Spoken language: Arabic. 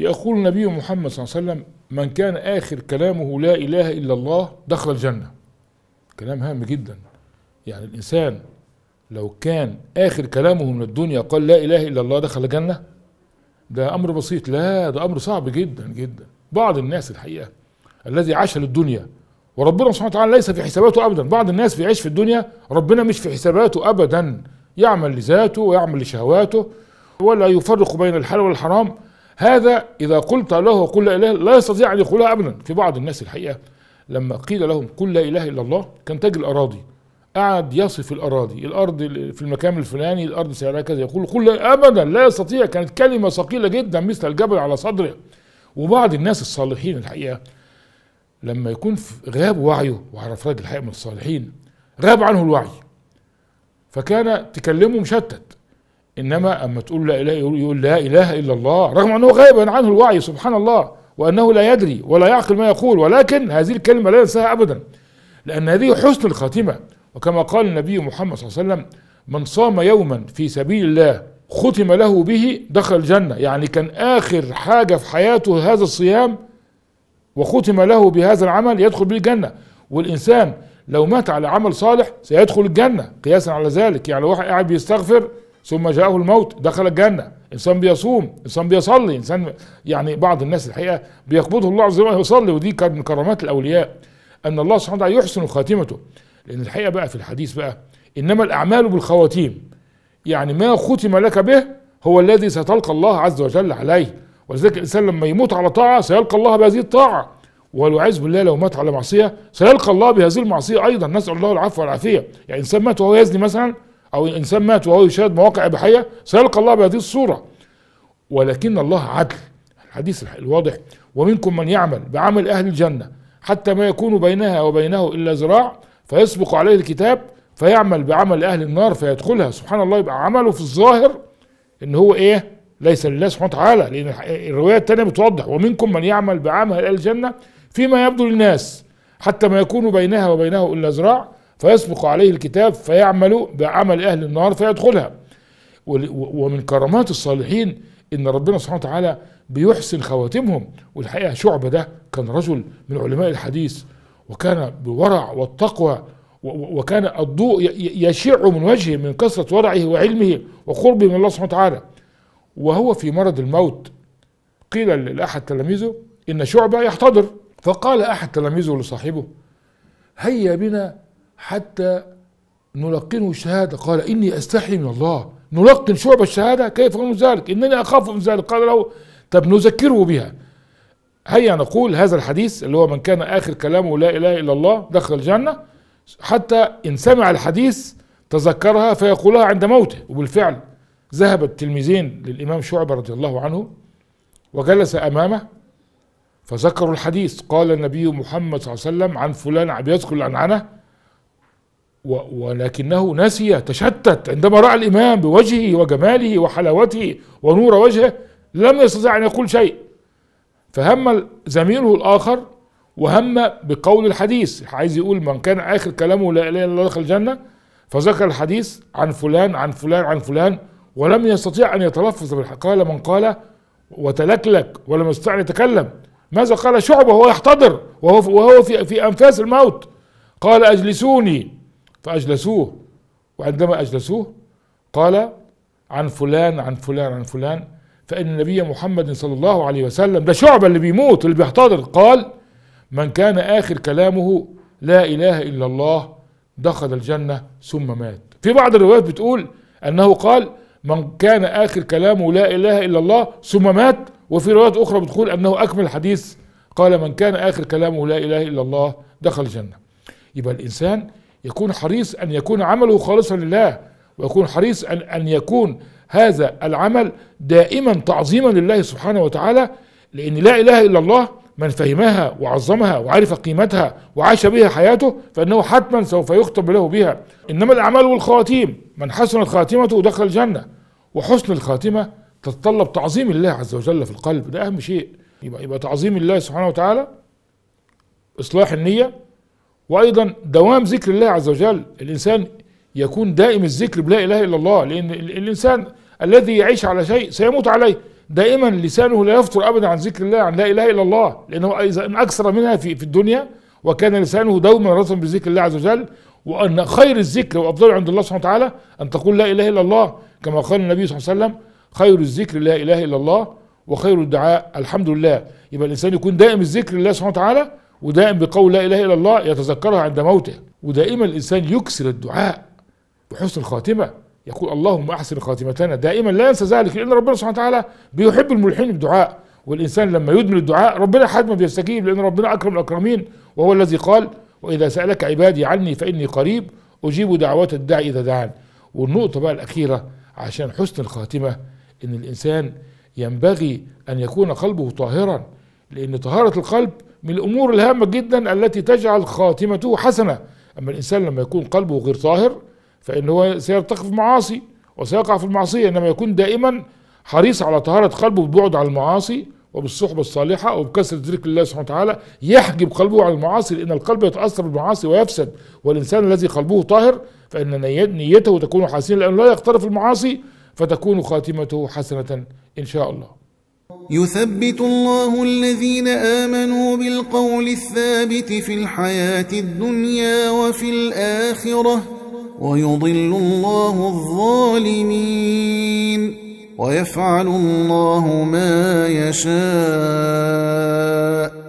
يقول النبي محمد صلى الله عليه وسلم من كان آخر كلامه لا إله إلا الله دخل الجنة كلام هام جدا يعني الإنسان لو كان آخر كلامه من الدنيا قال لا إله إلا الله دخل الجنة ده أمر بسيط لا ده أمر صعب جدا جدا بعض الناس الحقيقة الذي عاش للدنيا وربنا سبحانه وتعالى ليس في حساباته أبدا بعض الناس بيعيش في الدنيا ربنا مش في حساباته أبدا يعمل لذاته ويعمل لشهواته ولا يفرق بين الحلال والحرام هذا إذا قلت له قل لا إله لا يستطيع أن يقولها أبدا في بعض الناس الحقيقة لما قيل لهم قل لا إله إلا الله كان تاج الأراضي قعد يصف الأراضي الأرض في المكان الفلاني الأرض سعرها كذا يقول قل أبدا لا يستطيع كانت كلمة ثقيلة جدا مثل الجبل على صدره وبعض الناس الصالحين الحقيقة لما يكون غاب وعيه وعرف أفراد الحقيقة من الصالحين غاب عنه الوعي فكان تكلمه مشتت إنما أما تقول لا إله يقول لا إله إلا الله رغم أنه غائبا عنه الوعي سبحان الله وأنه لا يدري ولا يعقل ما يقول ولكن هذه الكلمة لا ينساها أبدا لأن هذه حسن الخاتمة وكما قال النبي محمد صلى الله عليه وسلم من صام يوما في سبيل الله ختم له به دخل الجنة يعني كان آخر حاجة في حياته هذا الصيام وختم له بهذا العمل يدخل به الجنة والإنسان لو مات على عمل صالح سيدخل الجنة قياسا على ذلك يعني واحد قاعد بيستغفر ثم جاءه الموت دخل الجنة إنسان بيصوم إنسان بيصلي إنسان يعني بعض الناس الحقيقة بيقبضه الله عز وجل ويصلي ودي كانت من كرامات الأولياء أن الله سبحانه وتعالى يحسن خاتمته لأن الحقيقة بقى في الحديث بقى إنما الأعمال بالخواتيم يعني ما ختم لك به هو الذي ستلقى الله عز وجل عليه ولذلك الإنسان لما يموت على طاعة سيلقى الله بهذه الطاعة والعياذ بالله لو مات على معصية سيلقى الله بهذه المعصية أيضا نسأل الله العفو والعافية يعني إنسان مات وهو يزني مثلا أو الإنسان مات وهو يشاهد مواقع إباحية سيلقى الله بهذه الصورة ولكن الله عدل الحديث الواضح ومنكم من يعمل بعمل أهل الجنة حتى ما يكون بينها وبينه إلا ذراع فيسبق عليه الكتاب فيعمل بعمل أهل النار فيدخلها سبحان الله يبقى عمله في الظاهر إن هو إيه ليس لله سبحانه وتعالى لأن الرواية الثانية بتوضح ومنكم من يعمل بعمل أهل الجنة فيما يبدو للناس حتى ما يكون بينها وبينه إلا ذراع فيسبق عليه الكتاب فيعمل بعمل أهل النار فيدخلها ومن كرامات الصالحين ان ربنا سبحانه وتعالى بيحسن خواتمهم والحقيقه شعبه ده كان رجل من علماء الحديث وكان بورع والتقوى وكان الضوء يشع من وجهه من كثره ورعه وعلمه وقربه من الله سبحانه وتعالى وهو في مرض الموت قيل لاحد تلاميذه ان شعبه يحتضر فقال احد تلاميذه لصاحبه هيا بنا حتى نلقنه الشهادة قال إني أستحي من الله نلقن شعب الشهادة كيف يكون ذلك إنني أخاف من ذلك قال له طب نذكره بها هيا نقول هذا الحديث اللي هو من كان آخر كلامه لا إله إلا الله دخل الجنة حتى إن سمع الحديث تذكرها فيقولها عند موته وبالفعل ذهب التلميذين للإمام شعبة رضي الله عنه وجلس أمامه فذكروا الحديث قال النبي محمد صلى الله عليه وسلم عن فلان عم يذكر العنعنة ولكنه نسي تشتت عندما رأى الإمام بوجهه وجماله وحلاوته ونور وجهه لم يستطع أن يقول شيء فهم زميله الآخر وهم بقول الحديث عايز يقول من كان آخر كلامه لا إله إلا الله دخل الجنة فذكر الحديث عن فلان عن فلان عن فلان ولم يستطيع أن يتلفظ قال من قال وتلكلك ولم يستطع أن يتكلم ماذا قال شعبة وهو يحتضر وهو في, وهو في, في أنفاس الموت قال أجلسوني فأجلسوه وعندما أجلسوه قال عن فلان عن فلان عن فلان فإن النبي محمد صلى الله عليه وسلم ده شعبة اللي بيموت اللي بيحتضر قال من كان آخر كلامه لا إله إلا الله دخل الجنة ثم مات في بعض الروايات بتقول أنه قال من كان آخر كلامه لا إله إلا الله ثم مات وفي روايات أخرى بتقول أنه أكمل الحديث قال من كان آخر كلامه لا إله إلا الله دخل الجنة يبقى الإنسان يكون حريص أن يكون عمله خالصا لله ويكون حريص أن, أن يكون هذا العمل دائما تعظيما لله سبحانه وتعالى لأن لا إله إلا الله من فهمها وعظمها وعرف قيمتها وعاش بها حياته فإنه حتما سوف يخطب له بها إنما الأعمال والخواتيم من حسن الخاتمة دخل الجنة وحسن الخاتمة تتطلب تعظيم الله عز وجل في القلب ده أهم شيء يبقى, يبقى تعظيم الله سبحانه وتعالى إصلاح النية وأيضا دوام ذكر الله عز وجل الإنسان يكون دائم الذكر بلا إله إلا الله لأن الإنسان الذي يعيش على شيء سيموت عليه دائما لسانه لا يفطر أبدا عن ذكر الله عن لا إله إلا الله لأنه إذا أكثر منها في, في الدنيا وكان لسانه دوما رطبا بذكر الله عز وجل وأن خير الذكر وافضله عند الله سبحانه وتعالى أن تقول لا إله إلا الله كما قال النبي صلى الله عليه وسلم خير الذكر لا إله إلا الله وخير الدعاء الحمد لله يبقى الإنسان يكون دائم الذكر لله سبحانه وتعالى ودائم بقول لا إله إلا الله يتذكرها عند موته ودائما الإنسان يكسر الدعاء بحسن الخاتمة يقول اللهم أحسن خاتمتنا دائما لا ينسى ذلك لأن ربنا سبحانه وتعالى بيحب الملحين بالدعاء والإنسان لما يدمن الدعاء ربنا حتما بيستجيب لأن ربنا أكرم الأكرمين وهو الذي قال وإذا سألك عبادي عني فإني قريب أجيب دعوات الداعي إذا دعان والنقطة بقى الأخيرة عشان حسن الخاتمة إن الإنسان ينبغي أن يكون قلبه طاهرا لأن طهارة القلب من الأمور الهامة جدا التي تجعل خاتمته حسنة أما الإنسان لما يكون قلبه غير طاهر فإن هو سيرتقي في المعاصي وسيقع في المعصية إنما يكون دائما حريص على طهارة قلبه بالبعد عن المعاصي وبالصحبة الصالحة وبكثرة ذكر الله سبحانه وتعالى يحجب قلبه عن المعاصي لأن القلب يتأثر بالمعاصي ويفسد والإنسان الذي قلبه طاهر فإن نيته تكون حسنة لأنه لا يقترف المعاصي فتكون خاتمته حسنة إن شاء الله يثبت الله الذين آمنوا بالقول الثابت في الحياة الدنيا وفي الآخرة ويضل الله الظالمين ويفعل الله ما يشاء